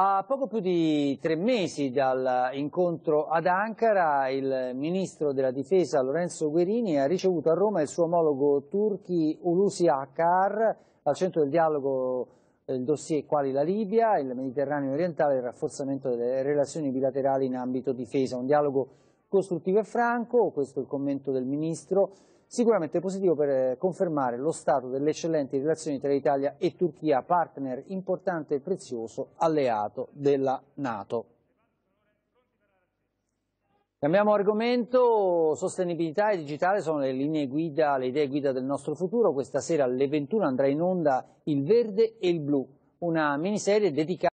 A poco più di tre mesi dall'incontro ad Ankara, il ministro della difesa Lorenzo Guerini ha ricevuto a Roma il suo omologo turchi Ulusi Akar al centro del dialogo eh, il dossier quali la Libia, il Mediterraneo orientale e il rafforzamento delle relazioni bilaterali in ambito difesa. Un dialogo costruttivo e franco, questo è il commento del ministro, sicuramente positivo per eh, confermare lo stato delle eccellenti relazioni tra Italia e Turchia, partner importante e prezioso alleato della Nato. Cambiamo argomento, sostenibilità e digitale sono le linee guida, le idee guida del nostro futuro. Questa sera alle 21 andrà in onda il verde e il blu, una miniserie dedicata